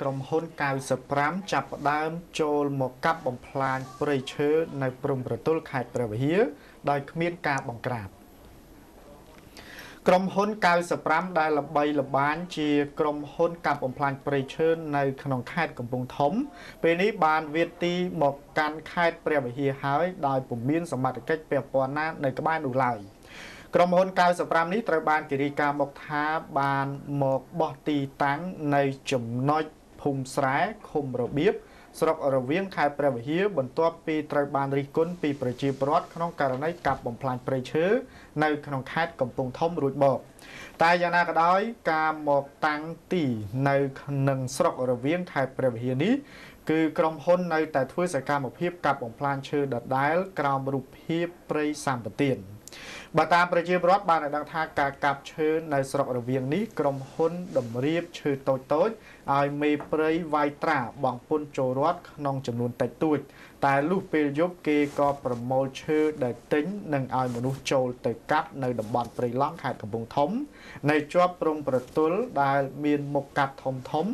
ក្រុមហ៊ុន95ចាប់ផ្ដើមចូលមកកាប់បំផ្លាញព្រៃឈើនៅព្រំប្រទល់ខេត្តព្រះវិហារដោយគ្មានការបង្ក្រាបក្រុមហ៊ុន95ដែលល្បីល្បាញជាក្រុមហ៊ុនកាប់បំផ្លាញព្រៃឈើនៅក្នុងខេត្តកំពង់ធំ ពេលនេះបានវាទីមកកាន់ខេត្តព្រះវិហារហើយដោយពុំមានសមត្ថកិច្ចពាក់ព័ន្ធណានៅក្បែរនោះឡើយក្រុមហ៊ុន95នេះត្រូវបានគេរាយការណ៍មកថាបានមកបោះទីតាំងនៅចំណុចមស្រែឃុំរបៀបស្រុករវៀងខេត្តព្រះវិហារបន្ទាប់ពីត្រូវបានរិះគន់ពីប្រជាពលរដ្ឋក្នុងករណីកាប់បំផ្លាញព្រៃឈើនៅក្នុងខេត្តកំពង់ធំរួចមកតែយ៉ាងណាក៏ដោយការមកតាំងទីនៅក្នុងស្រុករវៀងខេត្តព្រះវិហារនេះគឺក្រុមហ៊ុននៅតែធ្វើសកម្មភាពកាប់បំផ្លាញឈើដដែលក្រោមរូបភាពព្រៃសម្បត្តិបើតាមប្រជាពលរដ្ឋបានដឹងថាការកាប់ឈើនៅស្រុករវៀងនេះក្រុមហ៊ុន តម្រៀបឈើតូចតូចឲ្យមេព្រៃវាយត្រាបងពុនចូលរដ្ឋក្នុងចំនួនតិចតួច តែលុះពេលយប់គេក៏ប្រមូលឈើដែលទិញនិងឲ្យមនុស្សចូលទៅកាប់នៅតំបន់ព្រៃឡង់ខេត្តកំពង់ធំនៅជាប់ព្រំប្រទល់ដែលមានមុខកាត់ធំធំ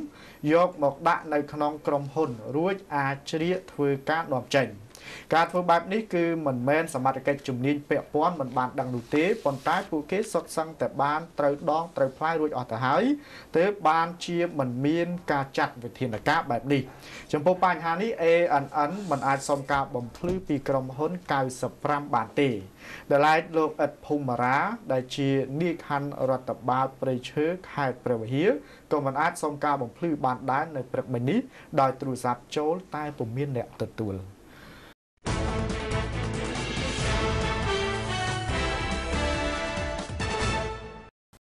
យកមកដាក់នៅក្នុងក្រុមហ៊ុន រួចអាចជ្រៀកធ្វើការនាំចេញ។ការធ្វើបែបនេះគឺមិនមែនសមត្ថកិច្ចជំនាញពាក់ព័ន្ធមិនបានដឹងនោះទេប៉ុន្តែពួកគេសុទ្ធសឹងតែបានត្រូវដងត្រូវផ្លាយរួចអស់ទៅហើយទើបបានជាមិនមានការចាត់វិធានការបែបនេះ ចំពោះបញ្ហានេះ ANN មិនអាចសុំការបំភ្លឺពីក្រុមហ៊ុន95បានទេដែលឡែកលោកអិតភូមារាដែលជានាយខណ្ឌរដ្ឋបាលព្រៃឈើខេត្តព្រះវិហារក៏មិនអាចសុំការបំភ្លឺបានដែរនៅព្រឹកមិញនេះដោយទូរស័ព្ទចូលតែពុំមានអ្នកទទួល។